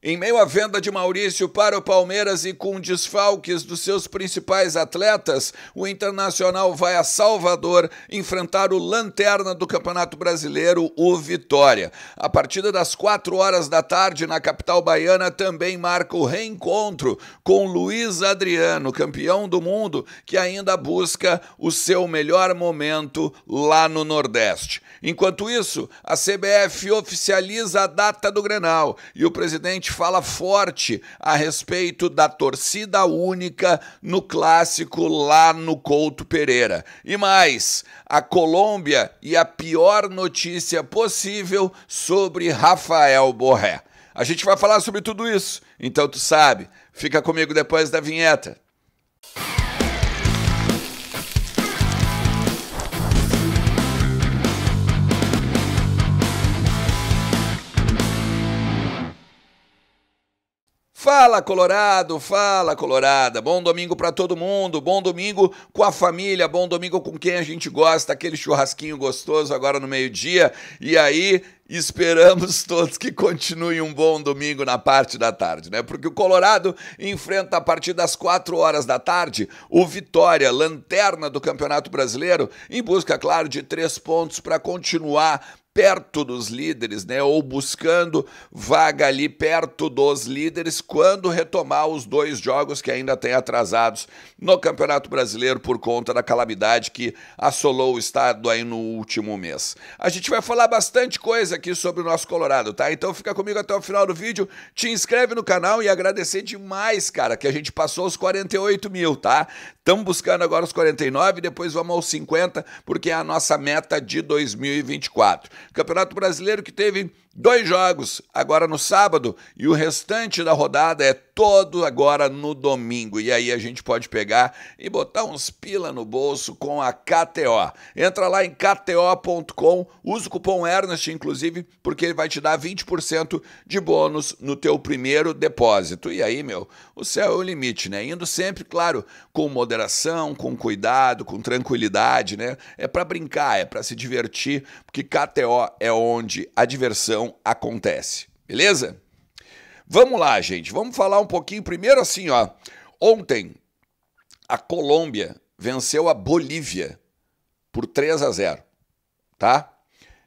Em meio à venda de Maurício para o Palmeiras e com desfalques dos seus principais atletas, o Internacional vai a Salvador enfrentar o lanterna do Campeonato Brasileiro, o Vitória. A partida das 4 horas da tarde na capital baiana também marca o reencontro com Luiz Adriano, campeão do mundo, que ainda busca o seu melhor momento lá no Nordeste. Enquanto isso, a CBF oficializa a data do Grenal e o presidente gente fala forte a respeito da torcida única no clássico lá no Couto Pereira. E mais, a Colômbia e a pior notícia possível sobre Rafael Borré. A gente vai falar sobre tudo isso, então tu sabe. Fica comigo depois da vinheta. Fala Colorado, fala Colorada. Bom domingo para todo mundo. Bom domingo com a família, bom domingo com quem a gente gosta, aquele churrasquinho gostoso agora no meio-dia. E aí, Esperamos todos que continue um bom domingo na parte da tarde, né? Porque o Colorado enfrenta a partir das 4 horas da tarde o Vitória, lanterna do Campeonato Brasileiro, em busca, claro, de três pontos para continuar perto dos líderes, né? Ou buscando vaga ali perto dos líderes quando retomar os dois jogos que ainda tem atrasados no Campeonato Brasileiro por conta da calamidade que assolou o estado aí no último mês. A gente vai falar bastante coisa aqui sobre o nosso Colorado, tá? Então fica comigo até o final do vídeo, te inscreve no canal e agradecer demais, cara, que a gente passou os 48 mil, tá? Estamos buscando agora os 49, depois vamos aos 50, porque é a nossa meta de 2024. Campeonato Brasileiro que teve Dois jogos agora no sábado e o restante da rodada é todo agora no domingo. E aí a gente pode pegar e botar uns pila no bolso com a KTO. Entra lá em kto.com, usa o cupom Ernest inclusive, porque ele vai te dar 20% de bônus no teu primeiro depósito. E aí, meu, o céu é o limite, né? Indo sempre, claro, com moderação, com cuidado, com tranquilidade, né? É para brincar, é para se divertir, porque KTO é onde a diversão acontece, beleza? Vamos lá, gente, vamos falar um pouquinho primeiro assim, ó. Ontem a Colômbia venceu a Bolívia por 3 a 0, tá?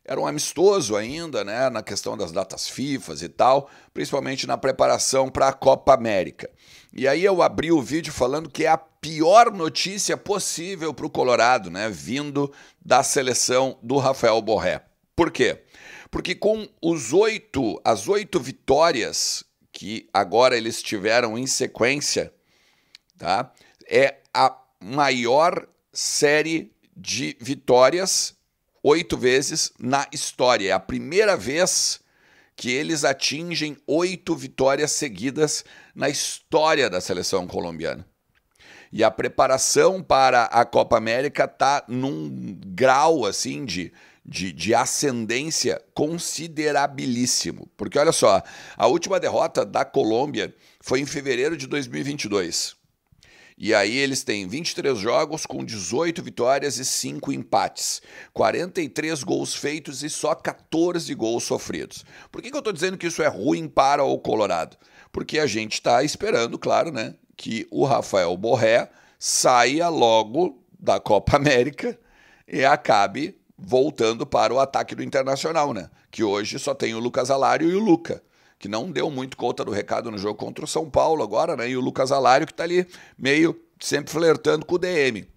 Era um amistoso ainda, né, na questão das datas FIFA e tal, principalmente na preparação para a Copa América. E aí eu abri o vídeo falando que é a pior notícia possível para o Colorado, né, vindo da seleção do Rafael Borré. Por quê? Porque com os oito, as oito vitórias que agora eles tiveram em sequência, tá? É a maior série de vitórias oito vezes na história. É a primeira vez que eles atingem oito vitórias seguidas na história da seleção colombiana. E a preparação para a Copa América tá num grau assim de de, de ascendência considerabilíssimo. Porque olha só, a última derrota da Colômbia foi em fevereiro de 2022. E aí eles têm 23 jogos com 18 vitórias e 5 empates, 43 gols feitos e só 14 gols sofridos. Por que, que eu estou dizendo que isso é ruim para o Colorado? Porque a gente está esperando, claro, né, que o Rafael Borré saia logo da Copa América e acabe voltando para o ataque do Internacional, né? Que hoje só tem o Lucas Alário e o Luca, que não deu muito conta do recado no jogo contra o São Paulo agora, né? E o Lucas Alário que está ali meio sempre flertando com o DM.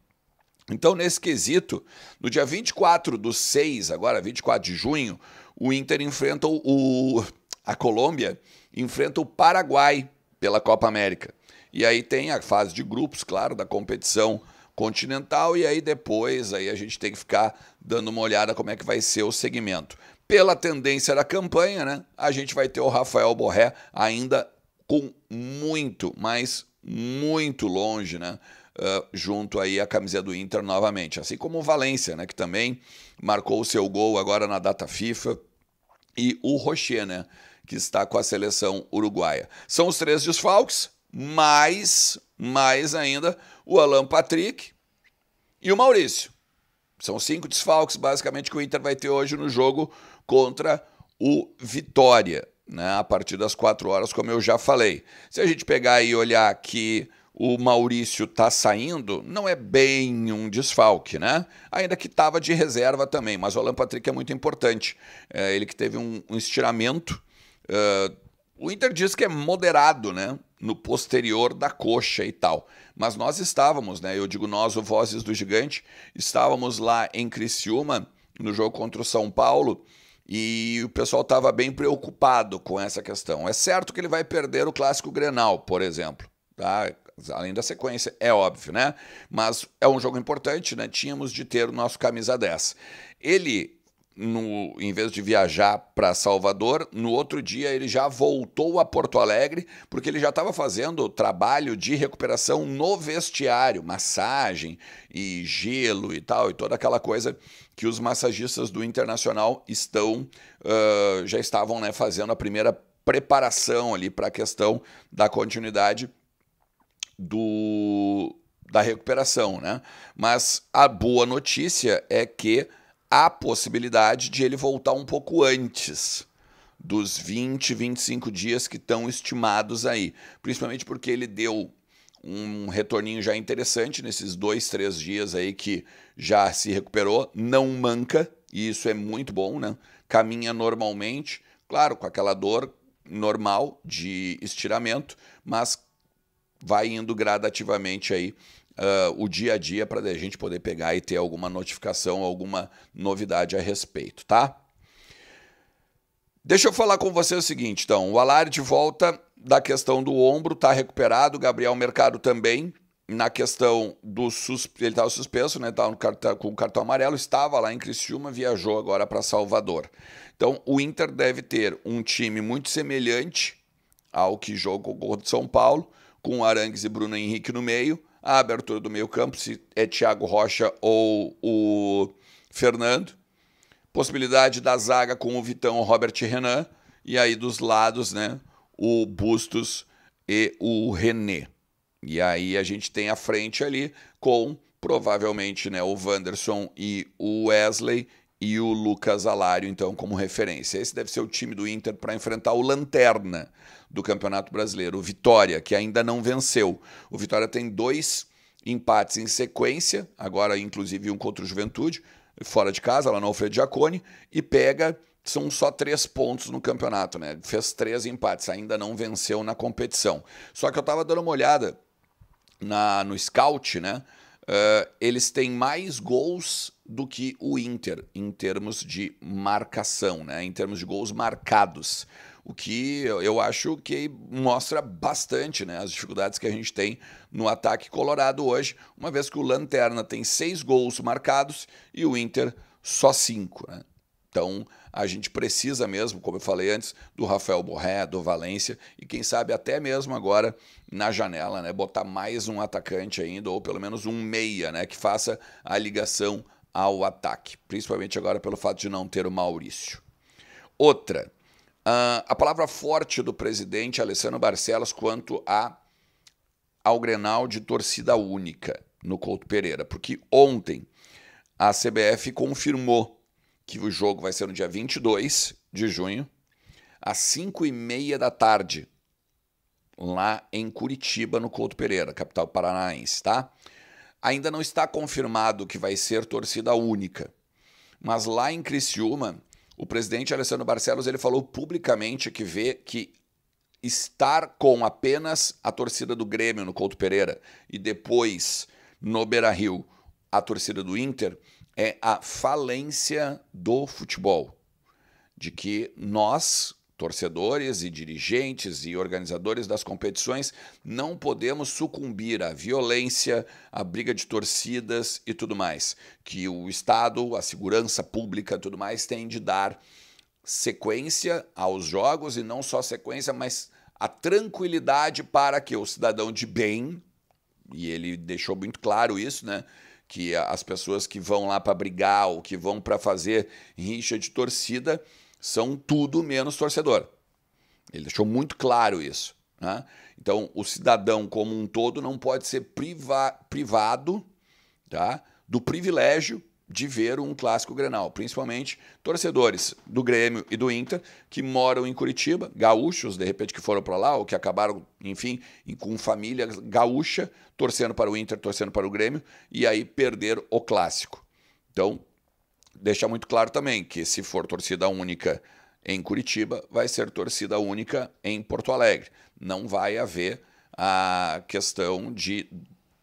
Então, nesse quesito, no dia 24 do 6, agora 24 de junho, o Inter enfrenta o. A Colômbia enfrenta o Paraguai pela Copa América. E aí tem a fase de grupos, claro, da competição continental e aí depois aí a gente tem que ficar dando uma olhada como é que vai ser o segmento. Pela tendência da campanha, né, a gente vai ter o Rafael Borré ainda com muito, mas muito longe, né? Uh, junto aí à camisa do Inter novamente. Assim como o Valência, né? Que também marcou o seu gol agora na data FIFA. E o Rocher, né? Que está com a seleção uruguaia. São os três desfalques, mais, mais ainda, o Alan Patrick e o Maurício. São cinco desfalques, basicamente, que o Inter vai ter hoje no jogo contra o Vitória, né? a partir das quatro horas, como eu já falei. Se a gente pegar e olhar que o Maurício está saindo, não é bem um desfalque, né? Ainda que estava de reserva também, mas o Alan Patrick é muito importante. É ele que teve um, um estiramento. Uh, o Inter diz que é moderado, né? no posterior da coxa e tal. Mas nós estávamos, né? Eu digo nós, o Vozes do Gigante, estávamos lá em Criciúma, no jogo contra o São Paulo, e o pessoal estava bem preocupado com essa questão. É certo que ele vai perder o clássico Grenal, por exemplo. Tá? além da sequência, é óbvio, né? Mas é um jogo importante, né? Tínhamos de ter o nosso camisa 10. Ele no, em vez de viajar para Salvador, no outro dia ele já voltou a Porto Alegre, porque ele já estava fazendo trabalho de recuperação no vestiário, massagem e gelo e tal, e toda aquela coisa que os massagistas do Internacional estão uh, já estavam né, fazendo a primeira preparação ali para a questão da continuidade do da recuperação, né? Mas a boa notícia é que há possibilidade de ele voltar um pouco antes dos 20, 25 dias que estão estimados aí. Principalmente porque ele deu um retorninho já interessante nesses dois, três dias aí que já se recuperou, não manca, e isso é muito bom, né? Caminha normalmente, claro, com aquela dor normal de estiramento, mas vai indo gradativamente aí uh, o dia a dia para a gente poder pegar e ter alguma notificação, alguma novidade a respeito, tá? Deixa eu falar com você o seguinte, então. O Alar de volta da questão do ombro, está recuperado. Gabriel Mercado também. Na questão do susp... ele estava suspenso, né? Estava cartão... com o cartão amarelo, estava lá em Criciúma, viajou agora para Salvador. Então, o Inter deve ter um time muito semelhante ao que jogou de São Paulo, com Arangues e Bruno Henrique no meio. A abertura do meio-campo se é Thiago Rocha ou o Fernando. Possibilidade da zaga com o Vitão, o Robert e Renan. E aí dos lados, né? O Bustos e o René. E aí a gente tem a frente ali com provavelmente né, o Wanderson e o Wesley e o Lucas Alário, então, como referência. Esse deve ser o time do Inter para enfrentar o Lanterna do Campeonato Brasileiro, o Vitória, que ainda não venceu. O Vitória tem dois empates em sequência, agora inclusive um contra o Juventude, fora de casa, lá no Alfredo Giacone, e pega. São só três pontos no campeonato, né? Fez três empates, ainda não venceu na competição. Só que eu estava dando uma olhada na, no scout, né? Uh, eles têm mais gols do que o Inter em termos de marcação, né? em termos de gols marcados. O que eu acho que mostra bastante né? as dificuldades que a gente tem no ataque colorado hoje, uma vez que o Lanterna tem seis gols marcados e o Inter só cinco. Né? Então, a gente precisa mesmo, como eu falei antes, do Rafael Borré, do Valência e quem sabe até mesmo agora na janela, né, botar mais um atacante ainda ou pelo menos um meia, né, que faça a ligação ao ataque, principalmente agora pelo fato de não ter o Maurício. Outra, ah, a palavra forte do presidente Alessandro Barcelos quanto a ao Grenal de torcida única no Couto Pereira, porque ontem a CBF confirmou que o jogo vai ser no dia 22 de junho, às 5 e meia da tarde, lá em Curitiba, no Couto Pereira, capital paranaense, tá? Ainda não está confirmado que vai ser torcida única, mas lá em Criciúma, o presidente Alessandro Barcelos ele falou publicamente que vê que estar com apenas a torcida do Grêmio no Couto Pereira e depois no Beira-Rio a torcida do Inter é a falência do futebol. De que nós, torcedores e dirigentes e organizadores das competições, não podemos sucumbir à violência, à briga de torcidas e tudo mais. Que o Estado, a segurança pública, e tudo mais, tem de dar sequência aos jogos e não só sequência, mas a tranquilidade para que o cidadão de bem, e ele deixou muito claro isso, né? que as pessoas que vão lá para brigar ou que vão para fazer rixa de torcida são tudo menos torcedor. Ele deixou muito claro isso. Né? Então, o cidadão como um todo não pode ser priva privado tá, do privilégio de ver um clássico Grenal, principalmente torcedores do Grêmio e do Inter que moram em Curitiba, gaúchos, de repente que foram para lá ou que acabaram, enfim, com família gaúcha, torcendo para o Inter, torcendo para o Grêmio e aí perder o clássico. Então, deixa muito claro também que se for torcida única em Curitiba, vai ser torcida única em Porto Alegre. Não vai haver a questão de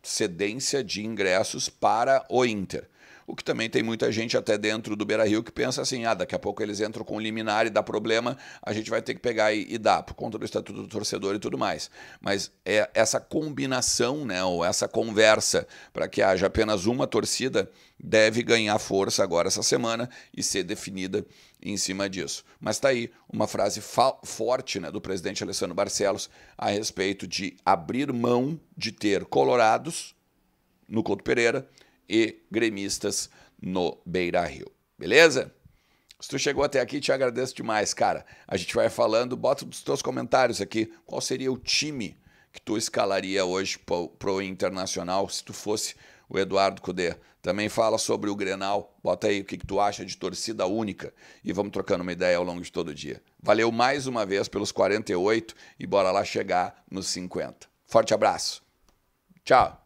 cedência de ingressos para o Inter. O que também tem muita gente até dentro do Beira Rio que pensa assim: ah, daqui a pouco eles entram com liminar e dá problema, a gente vai ter que pegar e, e dar, por conta do estatuto do torcedor e tudo mais. Mas é essa combinação, né, ou essa conversa, para que haja apenas uma torcida, deve ganhar força agora essa semana e ser definida em cima disso. Mas está aí uma frase forte né, do presidente Alessandro Barcelos a respeito de abrir mão de ter colorados no Couto Pereira e gremistas no Beira Rio. Beleza? Se tu chegou até aqui, te agradeço demais, cara. A gente vai falando, bota os teus comentários aqui. Qual seria o time que tu escalaria hoje pro, pro Internacional se tu fosse o Eduardo Cudê. Também fala sobre o Grenal. Bota aí o que, que tu acha de torcida única e vamos trocando uma ideia ao longo de todo o dia. Valeu mais uma vez pelos 48 e bora lá chegar nos 50. Forte abraço. Tchau.